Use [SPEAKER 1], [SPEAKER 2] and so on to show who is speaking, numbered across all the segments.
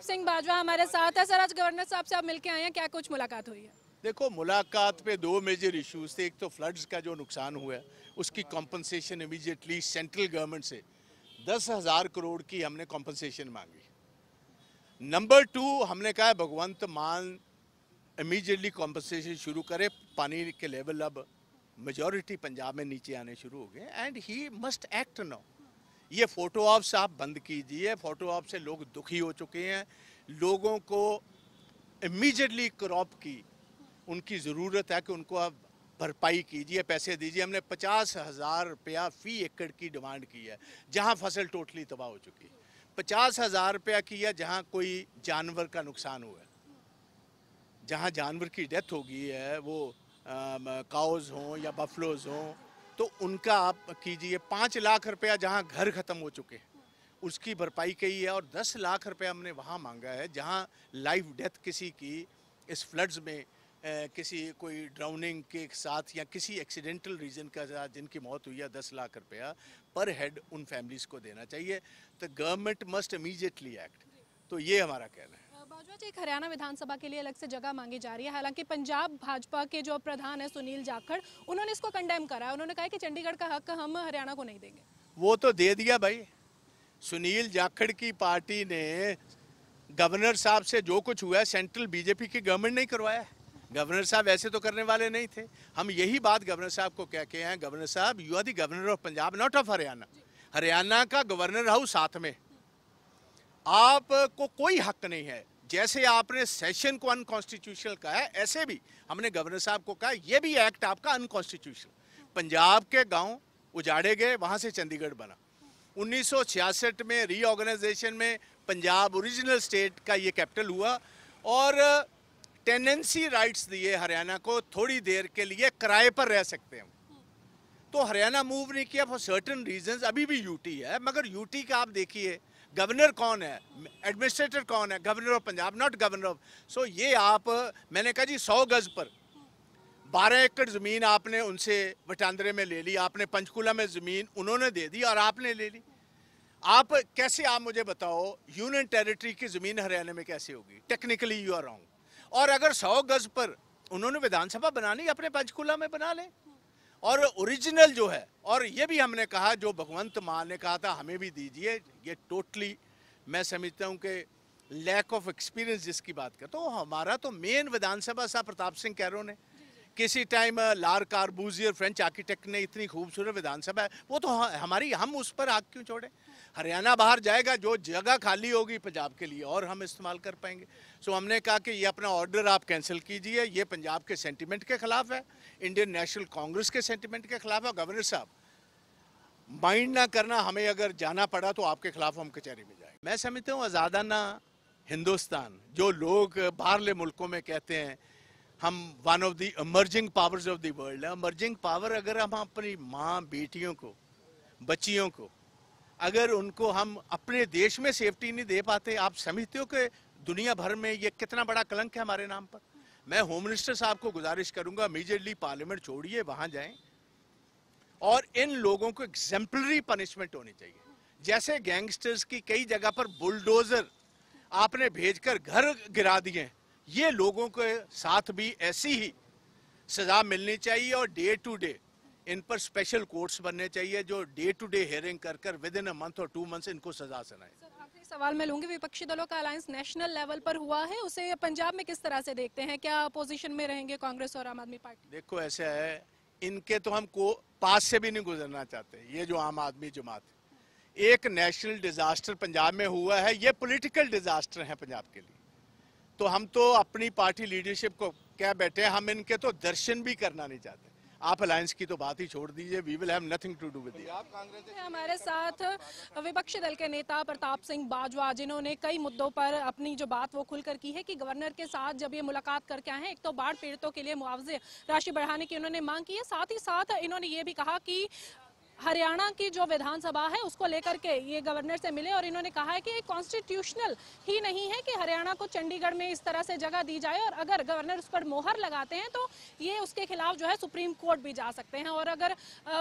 [SPEAKER 1] प्रताप सिंह बाजवा हमारे साथ है सर आज गवर्नर साहब से आप मिलके आए हैं क्या कुछ मुलाकात हुई है
[SPEAKER 2] देखो मुलाकात पे दो मेजर इश्यूज थे एक तो फ्लड्स का जो नुकसान हुआ है उसकी कॉम्पनसेशन इमीजिएटली सेंट्रल गवर्नमेंट से दस हज़ार करोड़ की हमने कॉम्पनसेशन मांगी नंबर टू हमने कहा भगवंत मान इमीजिएटली कॉम्पनसेशन शुरू करे पानी के लेवल अब मेजोरिटी पंजाब में नीचे आने शुरू हो गए and he must act now ये फ़ोटो ऑप्स आप बंद कीजिए फ़ोटो ऑप से लोग दुखी हो चुके हैं लोगों को इमीजिएटली क्रॉप की उनकी ज़रूरत है कि उनको आप भरपाई कीजिए पैसे दीजिए हमने पचास हज़ार रुपया फ़ी एकड़ की डिमांड की है जहाँ फसल टोटली तबाह हो चुकी है पचास हज़ार रुपया की है जहाँ कोई जानवर का नुकसान हुआ है जहाँ जानवर की डेथ हो गई है वो काउज़ हों या बफलोज़ हों तो उनका आप कीजिए पाँच लाख रुपया जहाँ घर ख़त्म हो चुके हैं उसकी भरपाई कही है और दस लाख रुपया हमने वहाँ मांगा है जहाँ लाइफ डेथ किसी की इस फ्लड्स में किसी कोई ड्राउनिंग के साथ या किसी एक्सीडेंटल रीज़न का साथ जिनकी मौत हुई है दस लाख रुपया पर हेड उन फैमिलीज़ को देना चाहिए तो गवर्नमेंट मस्ट इमीजिएटली एक्ट तो ये हमारा कहना है
[SPEAKER 1] बाजवा जी हरियाणा विधानसभा के लिए अलग से जगह मांगी जा रही है हालांकि पंजाब भाजपा के जो प्रधान है सुनील जाखड़ उन्होंने इसको कंडेम करा है उन्होंने कहा कि चंडीगढ़ का हक हम हरियाणा को नहीं देंगे
[SPEAKER 2] वो तो दे दिया भाई सुनील जाखड़ की पार्टी ने गवर्नर साहब से जो कुछ हुआ है सेंट्रल बीजेपी की गवर्नमेंट नहीं करवाया गवर्नर साहब ऐसे तो करने वाले नहीं थे हम यही बात गवर्नर साहब को कह के हैं गवर्नर साहब you are the governor of Punjab not of Haryana Haryana का गवर्नर हाउस साथ में आपको कोई हक नहीं है जैसे आपने सेशन को अनकॉन्स्टिट्यूशनल कहा है ऐसे भी हमने गवर्नर साहब को कहा यह भी एक्ट आपका अनकॉन्स्टिट्यूशनल पंजाब के गांव उजाड़े गए वहां से चंडीगढ़ बना 1966 में रीऑर्गेनाइजेशन में पंजाब ओरिजिनल स्टेट का ये कैपिटल हुआ और टेनेंसी राइट्स दिए हरियाणा को थोड़ी देर के लिए किराए पर रह सकते हैं तो हरियाणा मूव नहीं किया फॉर सर्टन रीजंस अभी भी यूटी है मगर यूटी का आप देखिए गवर्नर कौन है एडमिनिस्ट्रेटर कौन है governor of Punjab not governor of so ये आप मैंने कहा जी सौ गज पर बारह एकड़ ज़मीन आपने उनसे वटांदरे में ले ली आपने पंचकूला में ज़मीन उन्होंने दे दी और आपने ले ली आप कैसे आप मुझे बताओ यूनियन टेरिटरी की ज़मीन हरियाणा में कैसे होगी टेक्निकली यू आर रॉन्ग और अगर सौ गज पर उन्होंने विधानसभा बनानी अपने पंचकूला में बना लें और ओरिजिनल जो है और ये भी हमने कहा जो भगवंत मान ने कहा था हमें भी दीजिए ये टोटली मैं समझता हूँ कि लैक ऑफ एक्सपीरियंस जिसकी बात करता तो हूँ हमारा तो मेन विधानसभा सा प्रताप सिंह कैरो ने किसी टाइम लार कारबूजियर फ्रेंच आर्किटेक्ट ने इतनी खूबसूरत विधानसभा है वो तो हमारी हम उस पर आग क्यों छोड़ें हरियाणा बाहर जाएगा जो जगह खाली होगी पंजाब के लिए और हम इस्तेमाल कर पाएंगे सो हमने कहा कि ये अपना ऑर्डर आप कैंसिल कीजिए ये पंजाब के सेंटिमेंट के ख़िलाफ़ है इंडियन नेशनल कांग्रेस के सेंटिमेंट के ख़िलाफ़ है गवर्नर साहब माइंड ना करना हमें अगर जाना पड़ा तो आपके ख़िलाफ़ हम कचहरी में जाएंगे मैं समझता हूँ आज़ादाना हिंदुस्तान जो लोग बाहरले मुल्कों में कहते हैं हम one of the emerging powers of the world है इमर्जिंग पावर अगर हम अपनी माँ बेटियों को बच्चियों को अगर उनको हम अपने देश में सेफ्टी नहीं दे पाते आप समझते हो कि दुनिया भर में ये कितना बड़ा कलंक है हमारे नाम पर मैं होम मिनिस्टर साहब को गुजारिश करूंगा इमीजिएटली पार्लियामेंट छोड़िए वहां जाएं और इन लोगों को एग्जेम्पलरी पनिशमेंट होनी चाहिए जैसे गैंगस्टर्स की कई जगह पर बुलडोजर आपने भेजकर घर गिरा दिए ये लोगों के साथ भी ऐसी ही सजा मिलनी चाहिए और डे टू डे इन पर स्पेशल कोर्ट्स बनने चाहिए जो डे टू डे हेयरिंग कर कर विद इन अ मंथ और टू मंथ इनको सजा सुनाए
[SPEAKER 1] सवाल मैं लूंगी विपक्षी दलों का अलायंस नेशनल लेवल पर हुआ है उसे पंजाब में किस तरह से देखते हैं क्या अपोजिशन में रहेंगे कांग्रेस और आम
[SPEAKER 2] आदमी पार्टी देखो ऐसा है इनके तो हम को पास से भी नहीं गुजरना चाहते ये जो आम आदमी जमात एक नेशनल डिजास्टर पंजाब में हुआ है ये पॉलिटिकल डिजास्टर है पंजाब के लिए तो हम तो अपनी पार्टी लीडरशिप को क्या बैठे हम इनके तो दर्शन भी करना नहीं चाहते आप अलायंस की तो बात ही छोड़ दीजिए we will have nothing to do with
[SPEAKER 1] हमारे साथ विपक्षी दल के नेता प्रताप सिंह बाजवा जिन्होंने कई मुद्दों पर अपनी जो बात वो खुलकर की है कि गवर्नर के साथ जब ये मुलाकात करके आए हैं एक तो बाढ़ पीड़ितों के लिए मुआवजे राशि बढ़ाने की उन्होंने मांग की है साथ ही साथ इन्होंने ये भी कहा की हरियाणा की जो विधानसभा है उसको लेकर के ये गवर्नर से मिले और इन्होंने कहा है कि ये कॉन्स्टिट्यूशनल ही नहीं है कि हरियाणा को चंडीगढ़ में इस तरह से जगह दी जाए और अगर गवर्नर उस पर मोहर लगाते हैं तो ये उसके खिलाफ जो है सुप्रीम कोर्ट भी जा सकते हैं और अगर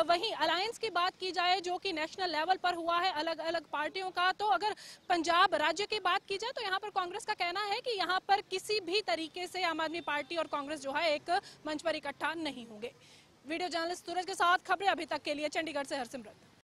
[SPEAKER 1] वहीं अलायंस की बात की जाए जो कि नेशनल लेवल पर हुआ है अलग अलग पार्टियों का तो अगर पंजाब राज्य की बात की जाए तो यहाँ पर कांग्रेस का कहना है कि यहाँ पर किसी भी तरीके से आम आदमी पार्टी और कांग्रेस जो है एक मंच पर इकट्ठा नहीं होंगे वीडियो जर्नलिस्ट सूरज के साथ खबरें अभी तक के लिए चंडीगढ़ से हरसिमरत